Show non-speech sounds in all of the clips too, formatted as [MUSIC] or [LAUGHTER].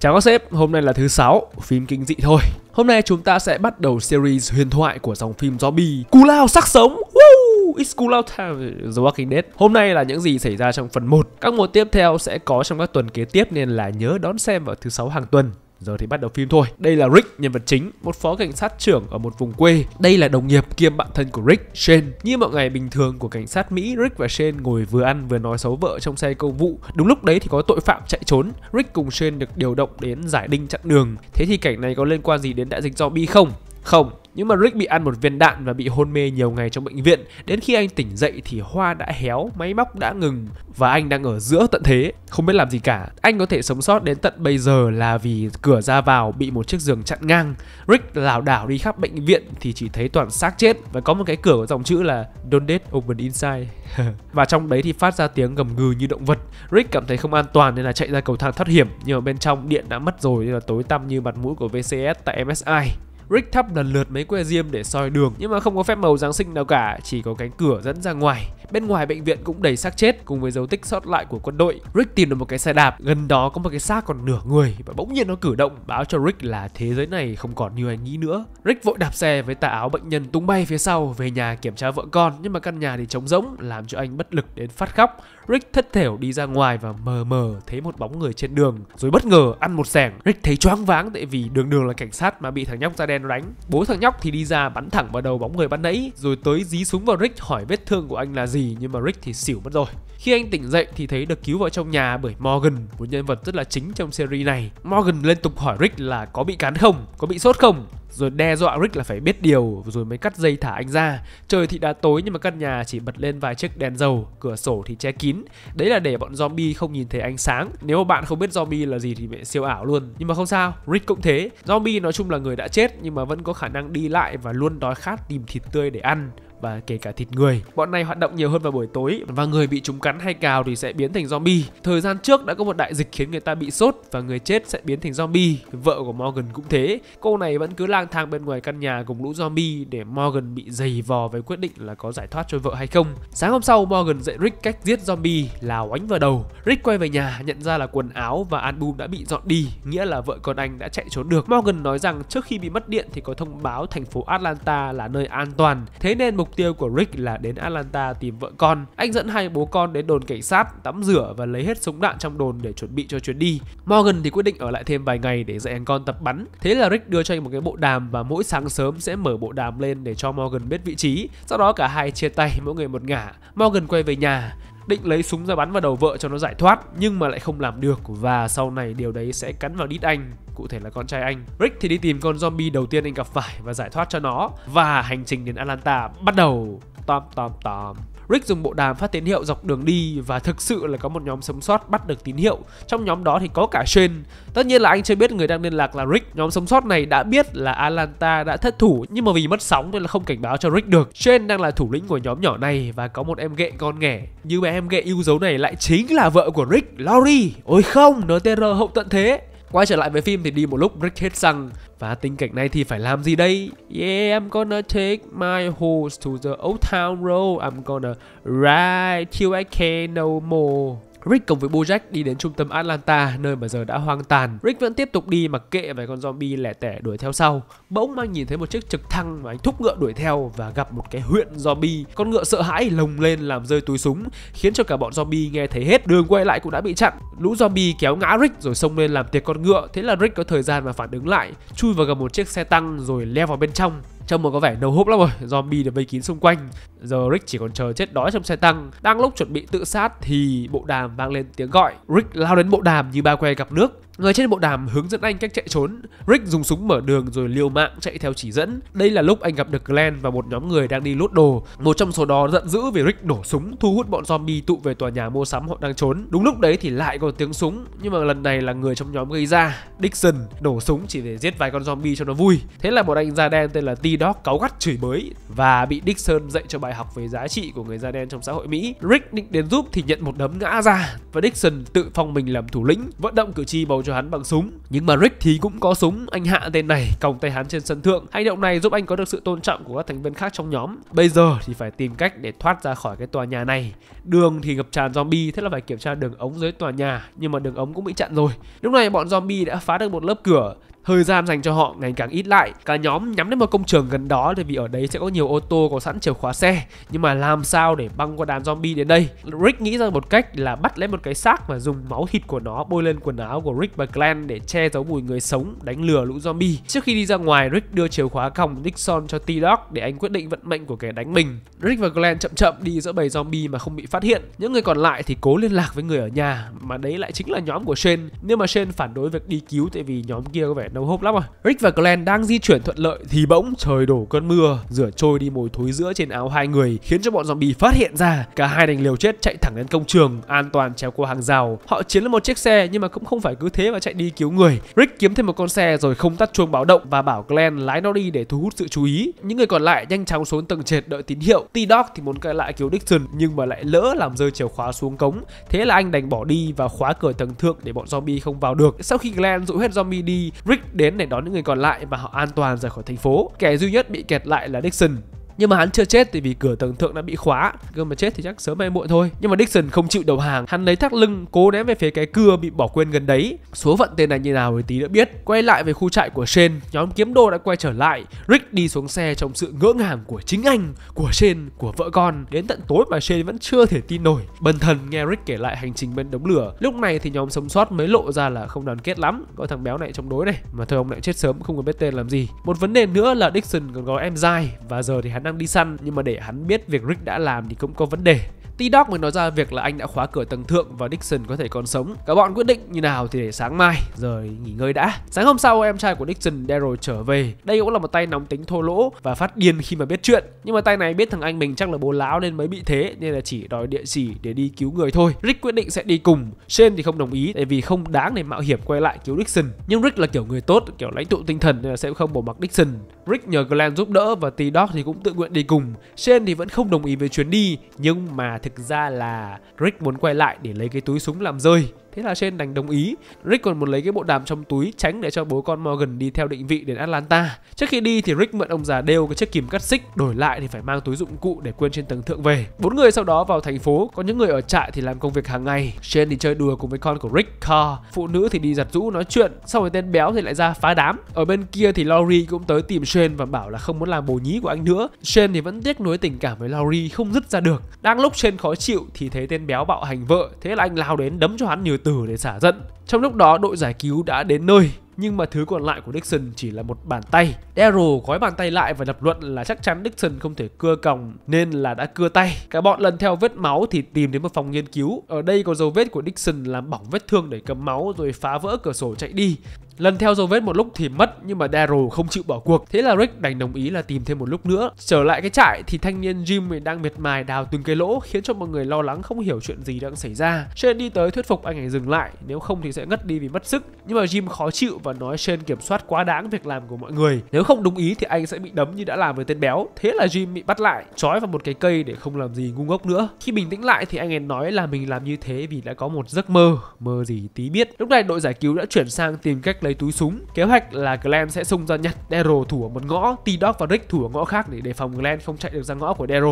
Chào các sếp, hôm nay là thứ sáu phim kinh dị thôi. Hôm nay chúng ta sẽ bắt đầu series huyền thoại của dòng phim zombie Cù Lao sắc sống. Woo! It's Cù Lao time The Walking Dead. Hôm nay là những gì xảy ra trong phần 1. Các mùa tiếp theo sẽ có trong các tuần kế tiếp nên là nhớ đón xem vào thứ sáu hàng tuần. Giờ thì bắt đầu phim thôi. Đây là Rick, nhân vật chính, một phó cảnh sát trưởng ở một vùng quê. Đây là đồng nghiệp kiêm bạn thân của Rick, Shane. Như mọi ngày bình thường của cảnh sát Mỹ, Rick và Shane ngồi vừa ăn vừa nói xấu vợ trong xe công vụ. Đúng lúc đấy thì có tội phạm chạy trốn. Rick cùng Shane được điều động đến giải đinh chặn đường. Thế thì cảnh này có liên quan gì đến đại dịch zombie không? Không, nhưng mà Rick bị ăn một viên đạn và bị hôn mê nhiều ngày trong bệnh viện. Đến khi anh tỉnh dậy thì Hoa đã héo, máy móc đã ngừng và anh đang ở giữa tận thế, không biết làm gì cả. Anh có thể sống sót đến tận bây giờ là vì cửa ra vào bị một chiếc giường chặn ngang. Rick lảo đảo đi khắp bệnh viện thì chỉ thấy toàn xác chết và có một cái cửa có dòng chữ là Don't dead, open inside. [LAUGHS] và trong đấy thì phát ra tiếng gầm gừ như động vật. Rick cảm thấy không an toàn nên là chạy ra cầu thang thoát hiểm nhưng mà bên trong điện đã mất rồi nên là tối tăm như mặt mũi của VCS tại MSI. Rick thắp lần lượt mấy que diêm để soi đường nhưng mà không có phép màu Giáng sinh nào cả, chỉ có cánh cửa dẫn ra ngoài. Bên ngoài bệnh viện cũng đầy xác chết cùng với dấu tích sót lại của quân đội. Rick tìm được một cái xe đạp, gần đó có một cái xác còn nửa người và bỗng nhiên nó cử động báo cho Rick là thế giới này không còn như anh nghĩ nữa. Rick vội đạp xe với tà áo bệnh nhân tung bay phía sau về nhà kiểm tra vợ con nhưng mà căn nhà thì trống rỗng làm cho anh bất lực đến phát khóc. Rick thất thểu đi ra ngoài và mờ mờ thấy một bóng người trên đường rồi bất ngờ ăn một sẻng. Rick thấy choáng váng tại vì đường đường là cảnh sát mà bị thằng nhóc da đen đánh. Bố thằng nhóc thì đi ra bắn thẳng vào đầu bóng người ban nãy rồi tới dí súng vào Rick hỏi vết thương của anh là gì gì nhưng mà Rick thì xỉu mất rồi. Khi anh tỉnh dậy thì thấy được cứu vào trong nhà bởi Morgan, một nhân vật rất là chính trong series này. Morgan liên tục hỏi Rick là có bị cắn không, có bị sốt không, rồi đe dọa Rick là phải biết điều rồi mới cắt dây thả anh ra. Trời thì đã tối nhưng mà căn nhà chỉ bật lên vài chiếc đèn dầu, cửa sổ thì che kín. Đấy là để bọn zombie không nhìn thấy ánh sáng. Nếu mà bạn không biết zombie là gì thì mẹ siêu ảo luôn. Nhưng mà không sao, Rick cũng thế. Zombie nói chung là người đã chết nhưng mà vẫn có khả năng đi lại và luôn đói khát tìm thịt tươi để ăn và kể cả thịt người. Bọn này hoạt động nhiều hơn vào buổi tối và người bị chúng cắn hay cào thì sẽ biến thành zombie. Thời gian trước đã có một đại dịch khiến người ta bị sốt và người chết sẽ biến thành zombie. Vợ của Morgan cũng thế. Cô này vẫn cứ lang thang bên ngoài căn nhà cùng lũ zombie để Morgan bị dày vò với quyết định là có giải thoát cho vợ hay không. Sáng hôm sau Morgan dạy Rick cách giết zombie là oánh vào đầu. Rick quay về nhà nhận ra là quần áo và album đã bị dọn đi, nghĩa là vợ con anh đã chạy trốn được. Morgan nói rằng trước khi bị mất điện thì có thông báo thành phố Atlanta là nơi an toàn. Thế nên mục mục tiêu của Rick là đến Atlanta tìm vợ con. Anh dẫn hai bố con đến đồn cảnh sát, tắm rửa và lấy hết súng đạn trong đồn để chuẩn bị cho chuyến đi. Morgan thì quyết định ở lại thêm vài ngày để dạy anh con tập bắn. Thế là Rick đưa cho anh một cái bộ đàm và mỗi sáng sớm sẽ mở bộ đàm lên để cho Morgan biết vị trí. Sau đó cả hai chia tay mỗi người một ngả. Morgan quay về nhà định lấy súng ra bắn vào đầu vợ cho nó giải thoát nhưng mà lại không làm được và sau này điều đấy sẽ cắn vào đít anh cụ thể là con trai anh Rick thì đi tìm con zombie đầu tiên anh gặp phải và giải thoát cho nó và hành trình đến Atlanta bắt đầu tom tom tom Rick dùng bộ đàm phát tín hiệu dọc đường đi và thực sự là có một nhóm sống sót bắt được tín hiệu. Trong nhóm đó thì có cả Shane. Tất nhiên là anh chưa biết người đang liên lạc là Rick. Nhóm sống sót này đã biết là Atlanta đã thất thủ nhưng mà vì mất sóng nên là không cảnh báo cho Rick được. Shane đang là thủ lĩnh của nhóm nhỏ này và có một em ghệ con nghẻ. Như mà em ghệ yêu dấu này lại chính là vợ của Rick, Laurie. Ôi không, NTR hậu tận thế. Quay trở lại với phim thì đi một lúc Rick hết xăng và tình cảnh này thì phải làm gì đây? Yeah, I'm gonna take my horse to the old town road. I'm gonna ride till I can no more. Rick cùng với Bojack đi đến trung tâm Atlanta nơi mà giờ đã hoang tàn. Rick vẫn tiếp tục đi mặc kệ vài con zombie lẻ tẻ đuổi theo sau. Bỗng anh nhìn thấy một chiếc trực thăng mà anh thúc ngựa đuổi theo và gặp một cái huyện zombie. Con ngựa sợ hãi lồng lên làm rơi túi súng khiến cho cả bọn zombie nghe thấy hết. Đường quay lại cũng đã bị chặn. Lũ zombie kéo ngã Rick rồi xông lên làm tiệc con ngựa. Thế là Rick có thời gian mà phản ứng lại, chui vào gặp một chiếc xe tăng rồi leo vào bên trong. Trông có vẻ đầu húp lắm rồi, zombie được vây kín xung quanh. Giờ Rick chỉ còn chờ chết đói trong xe tăng. Đang lúc chuẩn bị tự sát thì bộ đàm vang lên tiếng gọi. Rick lao đến bộ đàm như ba que gặp nước. Người trên bộ đàm hướng dẫn anh cách chạy trốn. Rick dùng súng mở đường rồi liều mạng chạy theo chỉ dẫn. Đây là lúc anh gặp được Glenn và một nhóm người đang đi lốt đồ. Một trong số đó giận dữ vì Rick nổ súng thu hút bọn zombie tụ về tòa nhà mua sắm họ đang trốn. Đúng lúc đấy thì lại có tiếng súng, nhưng mà lần này là người trong nhóm gây ra. Dixon nổ súng chỉ để giết vài con zombie cho nó vui. Thế là một anh da đen tên là T-Dog cáu gắt chửi bới và bị Dixon dạy cho bài học về giá trị của người da đen trong xã hội Mỹ. Rick định đến giúp thì nhận một đấm ngã ra và Dixon tự phong mình làm thủ lĩnh, vận động cử tri bầu cho cho hắn bằng súng. Nhưng mà Rick thì cũng có súng, anh hạ tên này còng tay hắn trên sân thượng. Hành động này giúp anh có được sự tôn trọng của các thành viên khác trong nhóm. Bây giờ thì phải tìm cách để thoát ra khỏi cái tòa nhà này. Đường thì ngập tràn zombie, thế là phải kiểm tra đường ống dưới tòa nhà, nhưng mà đường ống cũng bị chặn rồi. Lúc này bọn zombie đã phá được một lớp cửa, Thời gian dành cho họ ngày càng ít lại. Cả nhóm nhắm đến một công trường gần đó thì vì ở đấy sẽ có nhiều ô tô có sẵn chìa khóa xe. Nhưng mà làm sao để băng qua đàn zombie đến đây? Rick nghĩ ra một cách là bắt lấy một cái xác và dùng máu thịt của nó bôi lên quần áo của Rick và Glenn để che giấu mùi người sống đánh lừa lũ zombie. Trước khi đi ra ngoài, Rick đưa chìa khóa còng Nixon cho T-Dog để anh quyết định vận mệnh của kẻ đánh mình. Rick và Glenn chậm chậm đi giữa bầy zombie mà không bị phát hiện. Những người còn lại thì cố liên lạc với người ở nhà mà đấy lại chính là nhóm của Shane. Nhưng mà Shane phản đối việc đi cứu tại vì nhóm kia có vẻ đâu nó hốp lắm rồi à. Rick và Glenn đang di chuyển thuận lợi thì bỗng trời đổ cơn mưa rửa trôi đi mồi thối giữa trên áo hai người khiến cho bọn zombie phát hiện ra cả hai đành liều chết chạy thẳng đến công trường an toàn trèo qua hàng rào họ chiến lên một chiếc xe nhưng mà cũng không phải cứ thế mà chạy đi cứu người Rick kiếm thêm một con xe rồi không tắt chuông báo động và bảo Glenn lái nó đi để thu hút sự chú ý những người còn lại nhanh chóng xuống tầng trệt đợi tín hiệu T-Dog thì muốn quay lại cứu Dixon nhưng mà lại lỡ làm rơi chìa khóa xuống cống thế là anh đành bỏ đi và khóa cửa tầng thượng để bọn zombie không vào được sau khi Glenn dụ hết zombie đi Rick Quick đến để đón những người còn lại mà họ an toàn rời khỏi thành phố. Kẻ duy nhất bị kẹt lại là Dixon nhưng mà hắn chưa chết thì vì cửa tầng thượng đã bị khóa cơ mà chết thì chắc sớm hay muộn thôi nhưng mà Dixon không chịu đầu hàng hắn lấy thắt lưng cố ném về phía cái cưa bị bỏ quên gần đấy số phận tên này như nào thì tí nữa biết quay lại về khu trại của Shane nhóm kiếm đồ đã quay trở lại Rick đi xuống xe trong sự ngỡ ngàng của chính anh của Shane của vợ con đến tận tối mà Shane vẫn chưa thể tin nổi bần thần nghe Rick kể lại hành trình bên đống lửa lúc này thì nhóm sống sót mới lộ ra là không đoàn kết lắm có thằng béo này trong đối này mà thôi ông lại chết sớm không còn biết tên làm gì một vấn đề nữa là Dixon còn có em dai và giờ thì hắn đang đang đi săn nhưng mà để hắn biết việc Rick đã làm thì cũng có vấn đề T-Dog mới nói ra việc là anh đã khóa cửa tầng thượng và Dixon có thể còn sống. Cả bọn quyết định như nào thì để sáng mai, giờ nghỉ ngơi đã. Sáng hôm sau, em trai của Dixon, Daryl trở về. Đây cũng là một tay nóng tính thô lỗ và phát điên khi mà biết chuyện. Nhưng mà tay này biết thằng anh mình chắc là bố láo nên mới bị thế, nên là chỉ đòi địa chỉ để đi cứu người thôi. Rick quyết định sẽ đi cùng. Shane thì không đồng ý tại vì không đáng để mạo hiểm quay lại cứu Dixon. Nhưng Rick là kiểu người tốt, kiểu lãnh tụ tinh thần nên là sẽ không bỏ mặc Dixon. Rick nhờ Glenn giúp đỡ và T-Dog thì cũng tự nguyện đi cùng. Shane thì vẫn không đồng ý về chuyến đi nhưng mà thực ra là Rick muốn quay lại để lấy cái túi súng làm rơi. Thế là Shane đành đồng ý. Rick còn muốn lấy cái bộ đàm trong túi tránh để cho bố con Morgan đi theo định vị đến Atlanta. Trước khi đi thì Rick mượn ông già đeo cái chiếc kìm cắt xích đổi lại thì phải mang túi dụng cụ để quên trên tầng thượng về. Bốn người sau đó vào thành phố, có những người ở trại thì làm công việc hàng ngày. Shane thì chơi đùa cùng với con của Rick Carr, phụ nữ thì đi giặt rũ nói chuyện, sau rồi tên béo thì lại ra phá đám. Ở bên kia thì Laurie cũng tới tìm Shane và bảo là không muốn làm bồ nhí của anh nữa. Shane thì vẫn tiếc nuối tình cảm với Laurie không dứt ra được. Đang lúc Shane khó chịu thì thấy tên béo bạo hành vợ, thế là anh lao đến đấm cho hắn nhiều từ để xả giận. Trong lúc đó đội giải cứu đã đến nơi nhưng mà thứ còn lại của Dixon chỉ là một bàn tay. Darrow gói bàn tay lại và lập luận là chắc chắn Dixon không thể cưa còng nên là đã cưa tay. Cả bọn lần theo vết máu thì tìm đến một phòng nghiên cứu. Ở đây có dấu vết của Dixon làm bỏng vết thương để cầm máu rồi phá vỡ cửa sổ chạy đi. Lần theo dấu vết một lúc thì mất nhưng mà Daryl không chịu bỏ cuộc. Thế là Rick đành đồng ý là tìm thêm một lúc nữa. Trở lại cái trại thì thanh niên Jim đang miệt mài đào từng cái lỗ khiến cho mọi người lo lắng không hiểu chuyện gì đang xảy ra. Shane đi tới thuyết phục anh ấy dừng lại, nếu không thì sẽ ngất đi vì mất sức. Nhưng mà Jim khó chịu và và nói Shane kiểm soát quá đáng việc làm của mọi người. Nếu không đúng ý thì anh sẽ bị đấm như đã làm với tên béo. Thế là Jim bị bắt lại, trói vào một cái cây để không làm gì ngu ngốc nữa. Khi bình tĩnh lại thì anh ấy nói là mình làm như thế vì đã có một giấc mơ, mơ gì tí biết. Lúc này đội giải cứu đã chuyển sang tìm cách lấy túi súng. Kế hoạch là Glenn sẽ xung ra nhặt, Daryl thủ ở một ngõ, T-Dog và Rick thủ ở ngõ khác để đề phòng Glenn không chạy được ra ngõ của Daryl.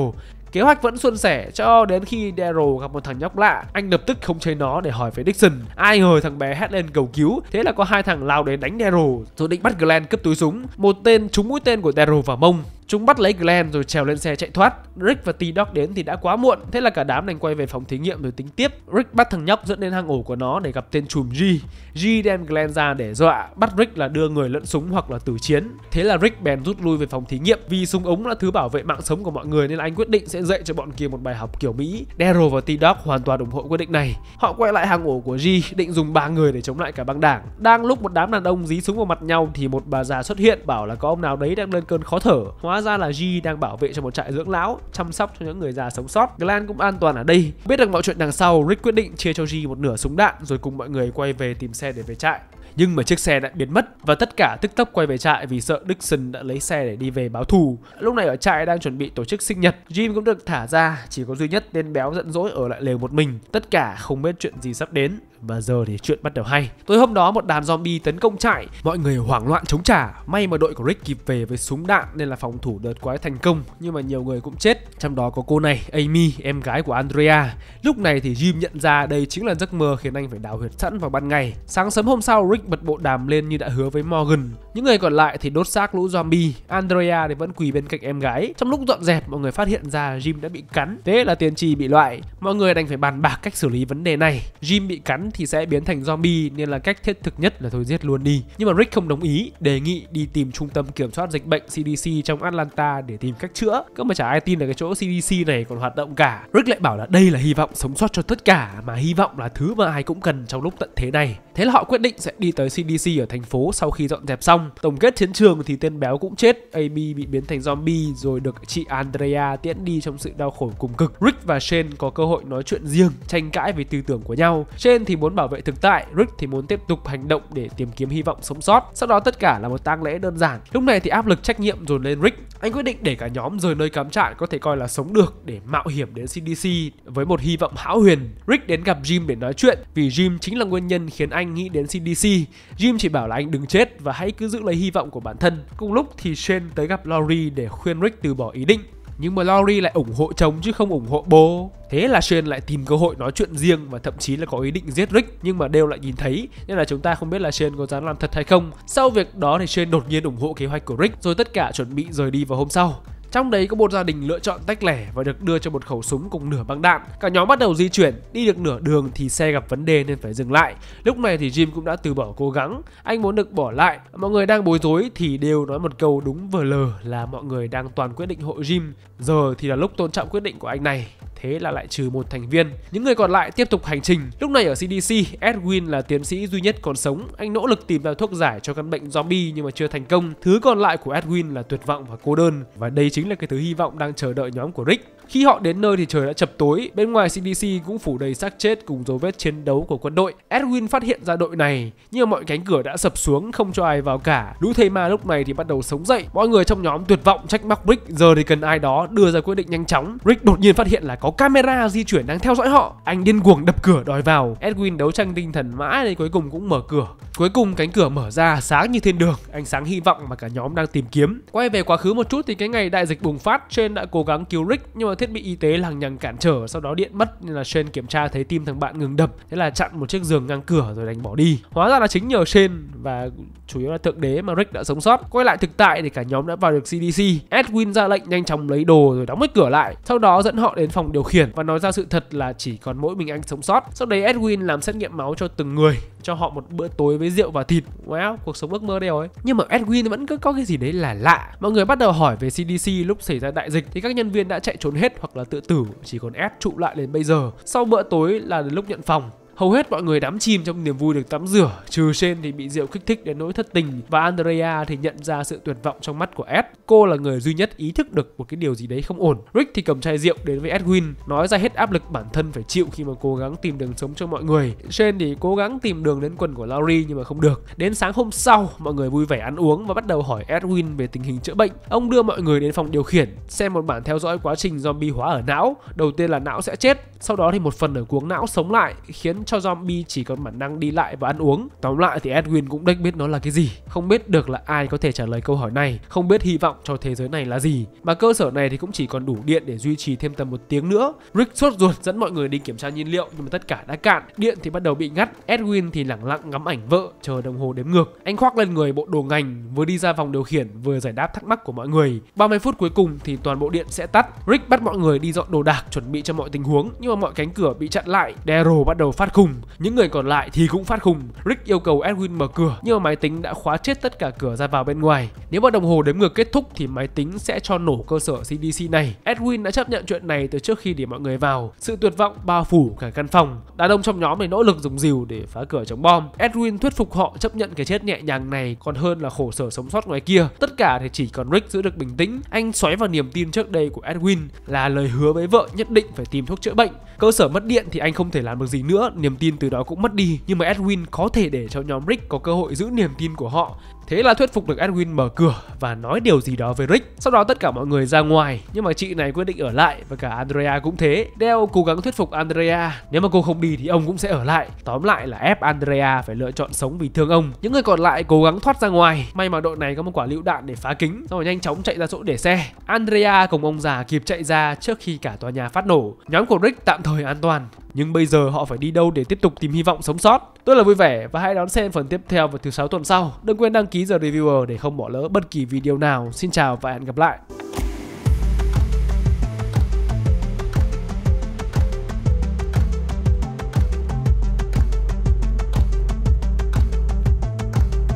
Kế hoạch vẫn suôn sẻ cho đến khi Daryl gặp một thằng nhóc lạ, anh lập tức khống chế nó để hỏi về Dixon. Ai ngờ thằng bé hét lên cầu cứu, thế là có hai thằng lao đến đánh Daryl rồi định bắt Glenn cướp túi súng. Một tên trúng mũi tên của Daryl vào mông, Chúng bắt lấy Glenn rồi trèo lên xe chạy thoát. Rick và T-Dog đến thì đã quá muộn, thế là cả đám đành quay về phòng thí nghiệm rồi tính tiếp. Rick bắt thằng nhóc dẫn đến hang ổ của nó để gặp tên trùm G. G đem Glenn ra để dọa, bắt Rick là đưa người lẫn súng hoặc là tử chiến. Thế là Rick bèn rút lui về phòng thí nghiệm vì súng ống là thứ bảo vệ mạng sống của mọi người nên anh quyết định sẽ dạy cho bọn kia một bài học kiểu Mỹ. Daryl và T-Dog hoàn toàn ủng hộ quyết định này. Họ quay lại hang ổ của G định dùng ba người để chống lại cả băng đảng. Đang lúc một đám đàn ông dí súng vào mặt nhau thì một bà già xuất hiện bảo là có ông nào đấy đang lên cơn khó thở. Hóa ra là G đang bảo vệ cho một trại dưỡng lão, chăm sóc cho những người già sống sót. Glenn cũng an toàn ở đây. Biết được mọi chuyện đằng sau, Rick quyết định chia cho G một nửa súng đạn rồi cùng mọi người quay về tìm xe để về trại. Nhưng mà chiếc xe đã biến mất và tất cả tức tốc quay về trại vì sợ Dixon đã lấy xe để đi về báo thù. Lúc này ở trại đang chuẩn bị tổ chức sinh nhật, Jim cũng được thả ra, chỉ có duy nhất tên béo giận dỗi ở lại lều một mình. Tất cả không biết chuyện gì sắp đến và giờ thì chuyện bắt đầu hay Tối hôm đó một đàn zombie tấn công trại Mọi người hoảng loạn chống trả May mà đội của Rick kịp về với súng đạn Nên là phòng thủ đợt quái thành công Nhưng mà nhiều người cũng chết Trong đó có cô này Amy em gái của Andrea Lúc này thì Jim nhận ra đây chính là giấc mơ Khiến anh phải đào huyệt sẵn vào ban ngày Sáng sớm hôm sau Rick bật bộ đàm lên như đã hứa với Morgan Những người còn lại thì đốt xác lũ zombie Andrea thì vẫn quỳ bên cạnh em gái Trong lúc dọn dẹp mọi người phát hiện ra Jim đã bị cắn Thế là tiền trì bị loại Mọi người đành phải bàn bạc cách xử lý vấn đề này Jim bị cắn thì sẽ biến thành zombie nên là cách thiết thực nhất là thôi giết luôn đi. Nhưng mà Rick không đồng ý, đề nghị đi tìm trung tâm kiểm soát dịch bệnh CDC trong Atlanta để tìm cách chữa. Cơ mà chả ai tin là cái chỗ CDC này còn hoạt động cả. Rick lại bảo là đây là hy vọng sống sót cho tất cả mà hy vọng là thứ mà ai cũng cần trong lúc tận thế này. Thế là họ quyết định sẽ đi tới CDC ở thành phố sau khi dọn dẹp xong. Tổng kết chiến trường thì tên béo cũng chết, Amy bị biến thành zombie rồi được chị Andrea tiễn đi trong sự đau khổ cùng cực. Rick và Shane có cơ hội nói chuyện riêng, tranh cãi về tư tưởng của nhau. Shane thì muốn bảo vệ thực tại, Rick thì muốn tiếp tục hành động để tìm kiếm hy vọng sống sót. Sau đó tất cả là một tang lễ đơn giản. Lúc này thì áp lực trách nhiệm dồn lên Rick. Anh quyết định để cả nhóm rời nơi cắm trại có thể coi là sống được để mạo hiểm đến CDC với một hy vọng hão huyền. Rick đến gặp Jim để nói chuyện vì Jim chính là nguyên nhân khiến anh anh nghĩ đến CDC. Jim chỉ bảo là anh đừng chết và hãy cứ giữ lấy hy vọng của bản thân. Cùng lúc thì Shane tới gặp Laurie để khuyên Rick từ bỏ ý định. Nhưng mà Laurie lại ủng hộ chồng chứ không ủng hộ bố Thế là Shane lại tìm cơ hội nói chuyện riêng và thậm chí là có ý định giết Rick nhưng mà đều lại nhìn thấy nên là chúng ta không biết là Shane có dám làm thật hay không. Sau việc đó thì Shane đột nhiên ủng hộ kế hoạch của Rick rồi tất cả chuẩn bị rời đi vào hôm sau. Trong đấy có một gia đình lựa chọn tách lẻ và được đưa cho một khẩu súng cùng nửa băng đạn. Cả nhóm bắt đầu di chuyển, đi được nửa đường thì xe gặp vấn đề nên phải dừng lại. Lúc này thì Jim cũng đã từ bỏ cố gắng, anh muốn được bỏ lại. Mọi người đang bối rối thì đều nói một câu đúng vừa lờ là mọi người đang toàn quyết định hộ Jim. Giờ thì là lúc tôn trọng quyết định của anh này thế là lại trừ một thành viên. Những người còn lại tiếp tục hành trình. Lúc này ở CDC, Edwin là tiến sĩ duy nhất còn sống. Anh nỗ lực tìm ra thuốc giải cho căn bệnh zombie nhưng mà chưa thành công. Thứ còn lại của Edwin là tuyệt vọng và cô đơn. Và đây chính là cái thứ hy vọng đang chờ đợi nhóm của Rick. Khi họ đến nơi thì trời đã chập tối, bên ngoài CDC cũng phủ đầy xác chết cùng dấu vết chiến đấu của quân đội. Edwin phát hiện ra đội này, nhưng mà mọi cánh cửa đã sập xuống không cho ai vào cả. Lũ thây ma lúc này thì bắt đầu sống dậy. Mọi người trong nhóm tuyệt vọng trách móc Rick, giờ thì cần ai đó đưa ra quyết định nhanh chóng. Rick đột nhiên phát hiện là có camera di chuyển đang theo dõi họ. Anh điên cuồng đập cửa đòi vào. Edwin đấu tranh tinh thần mãi đến cuối cùng cũng mở cửa. Cuối cùng cánh cửa mở ra sáng như thiên đường, ánh sáng hy vọng mà cả nhóm đang tìm kiếm. Quay về quá khứ một chút thì cái ngày đại dịch bùng phát, trên đã cố gắng cứu Rick nhưng mà thiết bị y tế lằng nhằng cản trở sau đó điện mất nên là Shane kiểm tra thấy tim thằng bạn ngừng đập thế là chặn một chiếc giường ngang cửa rồi đánh bỏ đi hóa ra là chính nhờ Shane và chủ yếu là thượng đế mà Rick đã sống sót quay lại thực tại thì cả nhóm đã vào được CDC Edwin ra lệnh nhanh chóng lấy đồ rồi đóng hết cửa lại sau đó dẫn họ đến phòng điều khiển và nói ra sự thật là chỉ còn mỗi mình anh sống sót sau đấy Edwin làm xét nghiệm máu cho từng người cho họ một bữa tối với rượu và thịt wow cuộc sống ước mơ đeo ấy nhưng mà Edwin vẫn cứ có cái gì đấy là lạ mọi người bắt đầu hỏi về CDC lúc xảy ra đại dịch thì các nhân viên đã chạy trốn hết hết hoặc là tự tử chỉ còn ép trụ lại đến bây giờ sau bữa tối là đến lúc nhận phòng Hầu hết mọi người đắm chìm trong niềm vui được tắm rửa, trừ Shane thì bị rượu kích thích đến nỗi thất tình và Andrea thì nhận ra sự tuyệt vọng trong mắt của Ed. Cô là người duy nhất ý thức được một cái điều gì đấy không ổn. Rick thì cầm chai rượu đến với Edwin, nói ra hết áp lực bản thân phải chịu khi mà cố gắng tìm đường sống cho mọi người. Shane thì cố gắng tìm đường đến quần của Larry nhưng mà không được. Đến sáng hôm sau, mọi người vui vẻ ăn uống và bắt đầu hỏi Edwin về tình hình chữa bệnh. Ông đưa mọi người đến phòng điều khiển, xem một bản theo dõi quá trình zombie hóa ở não. Đầu tiên là não sẽ chết, sau đó thì một phần ở cuống não sống lại khiến cho zombie chỉ còn bản năng đi lại và ăn uống. Tóm lại thì Edwin cũng đếch biết nó là cái gì. Không biết được là ai có thể trả lời câu hỏi này, không biết hy vọng cho thế giới này là gì. Mà cơ sở này thì cũng chỉ còn đủ điện để duy trì thêm tầm một tiếng nữa. Rick sốt ruột dẫn mọi người đi kiểm tra nhiên liệu nhưng mà tất cả đã cạn. Điện thì bắt đầu bị ngắt. Edwin thì lẳng lặng ngắm ảnh vợ chờ đồng hồ đếm ngược. Anh khoác lên người bộ đồ ngành vừa đi ra vòng điều khiển vừa giải đáp thắc mắc của mọi người. 30 phút cuối cùng thì toàn bộ điện sẽ tắt. Rick bắt mọi người đi dọn đồ đạc chuẩn bị cho mọi tình huống nhưng mà mọi cánh cửa bị chặn lại. Daryl bắt đầu phát khùng, những người còn lại thì cũng phát khùng. Rick yêu cầu Edwin mở cửa, nhưng mà máy tính đã khóa chết tất cả cửa ra vào bên ngoài. Nếu mà đồng hồ đếm ngược kết thúc thì máy tính sẽ cho nổ cơ sở CDC này. Edwin đã chấp nhận chuyện này từ trước khi để mọi người vào. Sự tuyệt vọng bao phủ cả căn phòng. Đàn ông trong nhóm này nỗ lực dùng dìu để phá cửa chống bom. Edwin thuyết phục họ chấp nhận cái chết nhẹ nhàng này còn hơn là khổ sở sống sót ngoài kia. Tất cả thì chỉ còn Rick giữ được bình tĩnh. Anh xoáy vào niềm tin trước đây của Edwin là lời hứa với vợ nhất định phải tìm thuốc chữa bệnh. Cơ sở mất điện thì anh không thể làm được gì nữa nếu niềm tin từ đó cũng mất đi nhưng mà Edwin có thể để cho nhóm Rick có cơ hội giữ niềm tin của họ. Thế là thuyết phục được Edwin mở cửa và nói điều gì đó với Rick. Sau đó tất cả mọi người ra ngoài nhưng mà chị này quyết định ở lại và cả Andrea cũng thế. Dale cố gắng thuyết phục Andrea nếu mà cô không đi thì ông cũng sẽ ở lại. Tóm lại là ép Andrea phải lựa chọn sống vì thương ông. Những người còn lại cố gắng thoát ra ngoài. May mà đội này có một quả lựu đạn để phá kính rồi nhanh chóng chạy ra chỗ để xe. Andrea cùng ông già kịp chạy ra trước khi cả tòa nhà phát nổ. Nhóm của Rick tạm thời an toàn nhưng bây giờ họ phải đi đâu để tiếp tục tìm hy vọng sống sót. Tôi là vui vẻ và hãy đón xem phần tiếp theo vào thứ sáu tuần sau. Đừng quên đăng ký The Reviewer để không bỏ lỡ bất kỳ video nào. Xin chào và hẹn gặp lại.